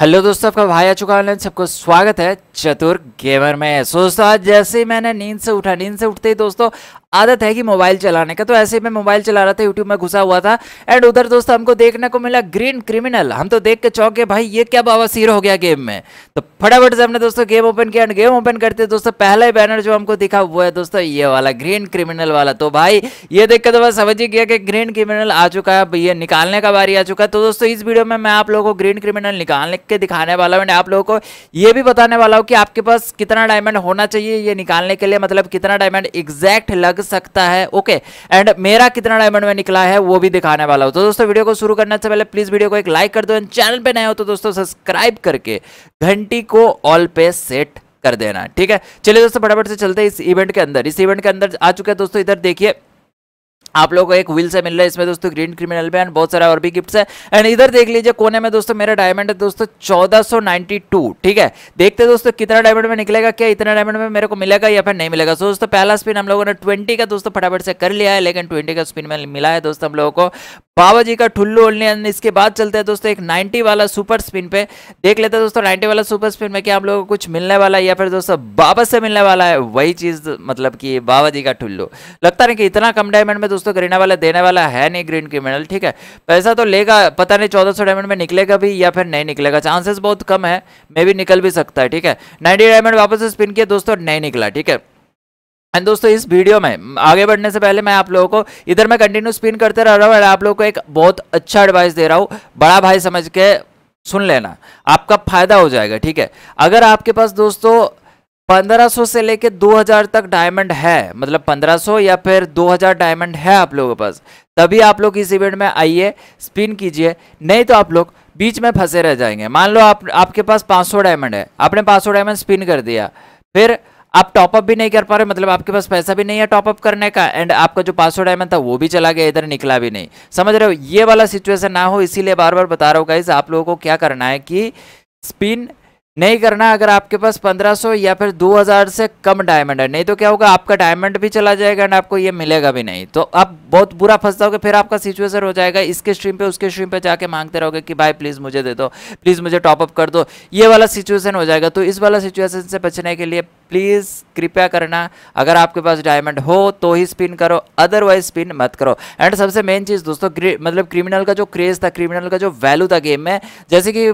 Hello दोस्तों आपका भाई आ चुका है सबको स्वागत है चतुर गेमर में सोचता आज जैसे ही मैंने नींद से उठा नींद से उठते ही दोस्तों आदत है कि मोबाइल चलाने का तो ऐसे ही मैं मोबाइल चला रहा था यूट्यूब में घुसा हुआ था एंड उधर दोस्तों हमको देखने को मिला ग्रीन क्रिमिनल हम तो देख के चौंक गए भाई ये क्या बाबा सीर हो गया गेम में तो फटाफट से हमने दोस्तों गेम ओपन किया एंड गेम ओपन करते दोस्तों पहला ही बैनर जो हमको दिखा हुआ है दोस्तों ये वाला ग्रीन क्रिमिनल वाला तो भाई ये देख के तो मैं समझ ही गया कि ग्रीन क्रिमिनल आ चुका है ये निकालने का बारी आ चुका है तो दोस्तों इस वीडियो में मैं आप लोगों को ग्रीन क्रिमिनल निकालने के दिखाने वाला हूँ एंड आप लोगों को ये भी बताने वाला हूँ कि आपके पास कितना डायमंड होना चाहिए ये निकालने के लिए मतलब कितना डायमंड एग्जैक्ट लग सकता है ओके एंड मेरा कितना डायमंड में निकला है वो भी दिखाने वाला हूँ तो दोस्तों वीडियो को शुरू करने से पहले प्लीज़ वीडियो को एक लाइक कर दो एंड चैनल पर नए हो तो दोस्तों सब्सक्राइब करके घंटी को ऑल पे सेट कर देना ठीक है चलिए दोस्तों फटाफट से चलते हैं इस इवेंट के अंदर इस इवेंट के अंदर आ चुके हैं दोस्तों इधर देखिए आप लोगों को एक व्हील से मिल रहा है इसमें दोस्तों ग्रीन क्रिमिनल भी एंड बहुत सारा और भी गिफ्ट्स है एंड इधर देख लीजिए कोने में दोस्तों मेरा डायमंड है दोस्तों 1492 ठीक है देखते दोस्तों कितना डायमंड में निकलेगा क्या इतना डायमंड में मेरे को मिलेगा या फिर नहीं मिलेगा सो दोस्तों पहला स्पिन हम लोगों ने ट्वेंटी का दोस्तों फटाफट से कर लिया है लेकिन ट्वेंटी का स्पिन में मिला है दोस्तों हम लोगों को बाबा जी का ठुल्लू ओलने इसके बाद चलते हैं दोस्तों एक 90 वाला सुपर स्पिन पे देख लेते हैं दोस्तों 90 वाला सुपर स्पिन में क्या आप लोगों को कुछ मिलने वाला है या फिर दोस्तों बाबा से मिलने वाला है वही चीज मतलब कि बाबा जी का ठुल्लू लगता नहीं कि इतना कम डायमंड में दोस्तों ग्रीना वाला देने वाला है नहीं ग्रीन क्रिमिनल ठीक है पैसा तो लेगा पता नहीं चौदह डायमंड में निकलेगा भी या फिर नहीं निकलेगा चांसेस बहुत कम है मे भी निकल भी सकता है ठीक है नाइन्टी डायमंड वापस स्पिन किया दोस्तों नहीं निकला ठीक है एंड दोस्तों इस वीडियो में आगे बढ़ने से पहले मैं आप लोगों को इधर मैं कंटिन्यू स्पिन करते रह रहा हूँ आप लोगों को एक बहुत अच्छा एडवाइस दे रहा हूँ बड़ा भाई समझ के सुन लेना आपका फायदा हो जाएगा ठीक है अगर आपके पास दोस्तों 1500 से लेके 2000 तक डायमंड है मतलब 1500 या फिर 2000 डायमंड है आप लोगों के पास तभी आप लोग इस इवेंट में आइए स्पिन कीजिए नहीं तो आप लोग बीच में फंसे रह जाएंगे मान लो आप आपके पास 500 डायमंड है आपने 500 डायमंड स्पिन कर दिया फिर आप टॉपअप भी नहीं कर पा रहे मतलब आपके पास पैसा भी नहीं है टॉपअप करने का एंड आपका जो पासवर्ड डायमंड था वो भी चला गया इधर निकला भी नहीं समझ रहे हो ये वाला सिचुएशन ना हो इसीलिए बार बार बता रहा हूँ गाइज आप लोगों को क्या करना है कि स्पिन नहीं करना अगर आपके पास 1500 या फिर 2000 से कम डायमंड है नहीं तो क्या होगा आपका डायमंड भी चला जाएगा एंड आपको ये मिलेगा भी नहीं तो आप बहुत बुरा फंस जाओगे फिर आपका सिचुएशन हो जाएगा इसके स्ट्रीम पे उसके स्ट्रीम पे जाके मांगते रहोगे कि भाई प्लीज़ मुझे दे दो प्लीज़ मुझे टॉपअप कर दो ये वाला सिचुएसन हो जाएगा तो इस वाला सिचुएसन से बचने के लिए प्लीज़ कृपया करना अगर आपके पास डायमंड हो तो ही स्पिन करो अदरवाइज स्पिन मत करो एंड सबसे मेन चीज़ दोस्तों मतलब क्रिमिनल का जो क्रेज़ था क्रिमिनल का जो वैल्यू था गेम में जैसे कि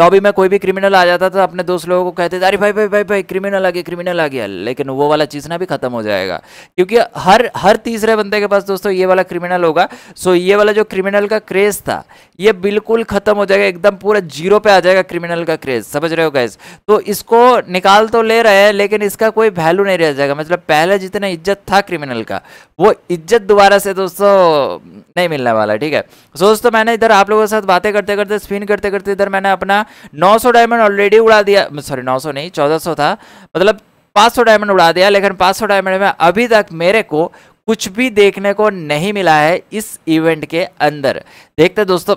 लॉबी में कोई भी क्रिमिनल आ जाता था अपने दोस्त लोगों को कहते थे अरे भाई भाई भाई भाई क्रिमिनल आ गया क्रिमिनल आ गया लेकिन वो वाला चीज़ ना भी खत्म हो जाएगा क्योंकि हर हर तीसरे बंदे के पास दोस्तों ये वाला क्रिमिनल होगा सो ये वाला जो क्रिमिनल का क्रेज़ था ये बिल्कुल ख़त्म हो जाएगा एकदम पूरा जीरो पे आ जाएगा क्रिमिनल का क्रेज़ समझ रहे हो गैस तो इसको निकाल तो ले रहे हैं लेकिन इसका कोई वैल्यू नहीं रह जाएगा मतलब पहले जितना इज्जत था क्रिमिनल का वो इज्जत दोबारा से दोस्तों नहीं मिलने वाला ठीक है सो दोस्तों मैंने इधर आप लोगों के साथ बातें करते करते स्पिन करते करते इधर मैंने अपना 900 डायमंड ऑलरेडी उड़ा दिया सॉरी 900 नहीं 1400 था मतलब 500 डायमंड उड़ा दिया लेकिन 500 डायमंड में अभी तक मेरे को कुछ भी देखने को नहीं मिला है इस इवेंट के अंदर देखते दोस्तों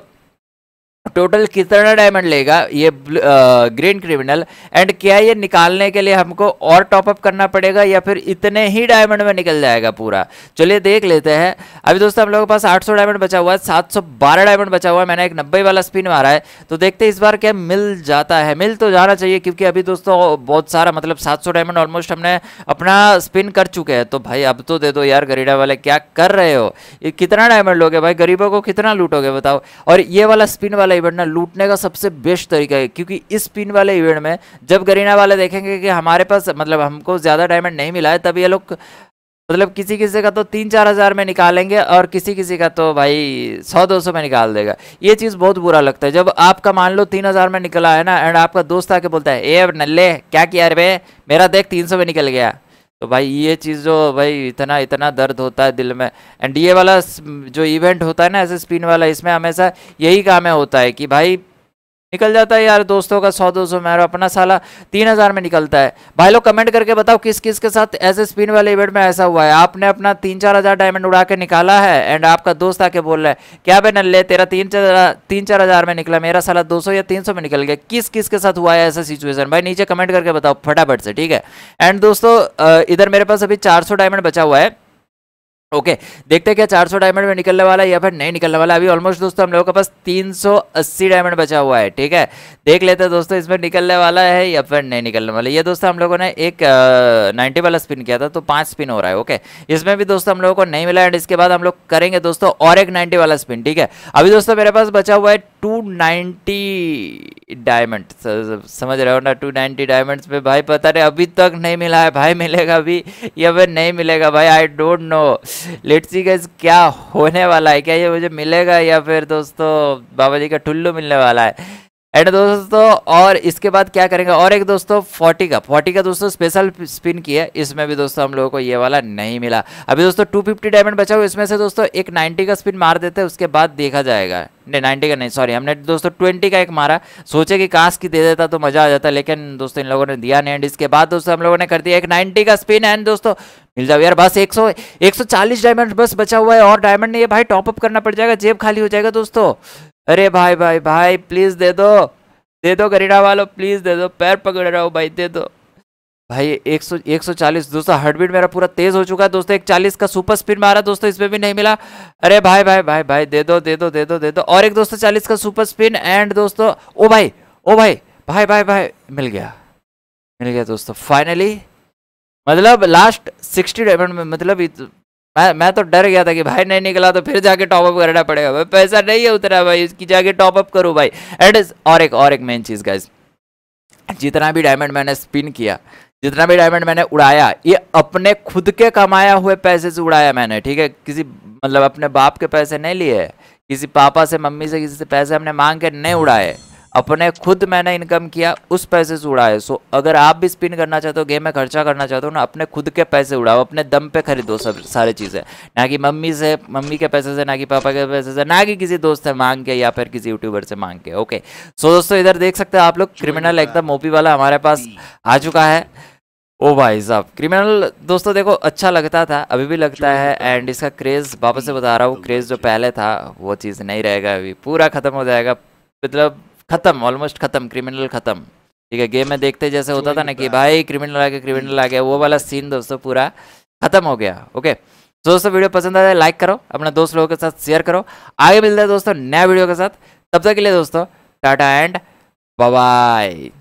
टोटल कितना डायमंड लेगा ये ग्रीन क्रिमिनल एंड क्या ये निकालने के लिए हमको और टॉपअप करना पड़ेगा या फिर इतने ही डायमंड में निकल जाएगा पूरा चलिए देख लेते हैं अभी दोस्तों हम लोगों के पास 800 डायमंड बचा हुआ है 712 डायमंड बचा हुआ है मैंने एक नब्बे वाला स्पिन मारा है तो देखते इस बार क्या मिल जाता है मिल तो जाना चाहिए क्योंकि अभी दोस्तों बहुत सारा मतलब सात डायमंड ऑलमोस्ट हमने अपना स्पिन कर चुके हैं तो भाई अब तो दे दो यार गरीडा वाले क्या कर रहे हो ये कितना डायमंड लोगे भाई गरीबों को कितना लूटोगे बताओ और ये वाला स्पिन वाला इवेंट ना लूटने का सबसे बेस्ट तरीका है क्योंकि इस पिन वाले इवेंट में जब गरीना वाले देखेंगे कि हमारे पास मतलब हमको ज़्यादा डायमंड नहीं मिला है तब ये लोग मतलब किसी किसी का तो तीन चार हज़ार में निकालेंगे और किसी किसी का तो भाई सौ दो सौ में निकाल देगा ये चीज़ बहुत बुरा लगता है जब आपका मान लो तीन हज़ार में निकला है ना एंड आपका दोस्त आके बोलता है ए नल्ले क्या किया रे मेरा देख तीन सौ में निकल गया तो भाई ये चीज़ जो भाई इतना इतना दर्द होता है दिल में एंड ये वाला जो इवेंट होता है ना ऐसे स्पिन वाला इसमें हमेशा यही काम है होता है कि भाई निकल जाता है यार दोस्तों का सौ दो सौ में अपना साला तीन हज़ार में निकलता है भाई लोग कमेंट करके बताओ किस किस के साथ ऐसे स्पिन वाले इवेंट में ऐसा हुआ है आपने अपना तीन चार हज़ार डायमंड उड़ा के निकाला है एंड आपका दोस्त आके बोल रहा है क्या बे नल्ले तेरा तीन चार तीन चार हज़ार में निकला मेरा साला दो सौ या तीन सौ में निकल गया किस किस के साथ हुआ है ऐसा सिचुएशन भाई नीचे कमेंट करके बताओ फटाफट से ठीक है एंड दोस्तों इधर मेरे पास अभी चार सौ डायमंड बचा हुआ है ओके okay, देखते हैं क्या 400 डायमंड में निकलने वाला है या फिर नहीं निकलने वाला अभी ऑलमोस्ट दोस्तों हम लोगों के पास 380 डायमंड बचा हुआ है ठीक है देख लेते हैं दोस्तों इसमें निकलने वाला है या फिर नहीं निकलने वाला ये दोस्तों हम लोगों ने एक 90 वाला स्पिन किया था तो पांच स्पिन हो रहा है ओके okay? इसमें भी दोस्तों हम लोगों को नहीं मिला एंड इसके बाद हम लोग करेंगे दोस्तों और एक नाइन्टी वाला स्पिन ठीक है अभी दोस्तों मेरे पास बचा हुआ है टू नाइन्टी डायमंड समझ रहे हो ना टू नाइन्टी डायमंड्स पे भाई पता नहीं अभी तक नहीं मिला है भाई मिलेगा अभी या फिर नहीं मिलेगा भाई I don't know let's see गज क्या होने वाला है क्या ये मुझे मिलेगा या फिर दोस्तों बाबा जी का टुल्लू मिलने वाला है एंड दोस्तों और इसके बाद क्या करेंगे और एक दोस्तों फोर्टी का फोर्टी का दोस्तों स्पेशल स्पिन किया इसमें भी दोस्तों हम लोगों को ये वाला नहीं मिला अभी दोस्तों टू फिफ्टी डायमंड बचा हुआ इसमें से दोस्तों एक नाइन्टी का स्पिन मार देते हैं उसके बाद देखा जाएगा नहीं नाइन्टी का नहीं सॉरी हमने दोस्तों ट्वेंटी का एक मारा सोचे कि काश की दे देता तो मज़ा आ जाता लेकिन दोस्तों इन लोगों ने दिया नहीं एंड इसके बाद दोस्तों हम लोगों ने कर दिया एक नाइन्टी का स्पिन एंड दोस्तों मिल जाओ यार बस 100 140 डायमंड बस बचा हुआ है और डायमंड नहीं है भाई टॉपअप करना पड़ जाएगा जेब खाली हो जाएगा दोस्तों अरे भाई भाई भाई प्लीज़ दे दो दे दो गरीडा वालों प्लीज़ दे दो पैर पकड़ रहा हो भाई दे दो भाई एक सौ एक सौ चालीस दोस्तों हार्टबीट मेरा पूरा तेज़ हो चुका है दोस्तों एक चालीस का सुपर स्पीड मारा दोस्तों इसमें भी नहीं मिला अरे भाई भाई भाई भाई दे दो दे दो दे दो दे दो और एक दोस्तों चालीस का सुपर स्पिन एंड दोस्तों ओ भाई ओ भाई भाई भाई भाई मिल गया मिल गया दोस्तों फाइनली मतलब लास्ट सिक्सटी डायमंड में मतलब मैं मैं तो डर गया था कि भाई नहीं निकला तो फिर जाके टॉपअप करना पड़ेगा भाई पैसा नहीं है उतना भाई इसकी जाके टॉपअप करूँ भाई एट इज और एक और एक मेन चीज़ गाइज जितना भी डायमंड मैंने स्पिन किया जितना भी डायमंड मैंने उड़ाया ये अपने खुद के कमाया हुए पैसे से उड़ाया मैंने ठीक है किसी मतलब अपने बाप के पैसे नहीं लिए किसी पापा से मम्मी से किसी से पैसे हमने मांग के नहीं उड़ाए अपने खुद मैंने इनकम किया उस पैसे से उड़ाए सो अगर आप भी स्पिन करना चाहते हो गेम में खर्चा करना चाहते हो ना अपने खुद के पैसे उड़ाओ अपने दम पे खरीदो सब सारी चीज़ें ना कि मम्मी से मम्मी के पैसे से ना कि पापा के पैसे से ना कि किसी दोस्त से मांग के या फिर किसी यूट्यूबर से मांग के ओके सो दोस्तों इधर देख सकते हो आप लोग क्रिमिनल एकदम मोपी वाला हमारे पास आ चुका है ओ भाई साहब क्रिमिनल दोस्तों देखो अच्छा लगता था अभी भी लगता है एंड इसका क्रेज़ वापस से बता रहा हूँ क्रेज़ जो पहले था वो चीज़ नहीं रहेगा अभी पूरा ख़त्म हो जाएगा मतलब खत्म ऑलमोस्ट खत्म क्रिमिनल खत्म ठीक है गेम में देखते जैसे होता था ना कि भाई क्रिमिनल आ गया क्रिमिनल आ गया वो वाला सीन दोस्तों पूरा खत्म हो गया ओके तो दोस्तों वीडियो पसंद आया लाइक करो अपने दोस्त लोगों के साथ शेयर करो आगे मिलता है दोस्तों नया वीडियो के साथ तब तक के लिए दोस्तों टाटा एंड बाय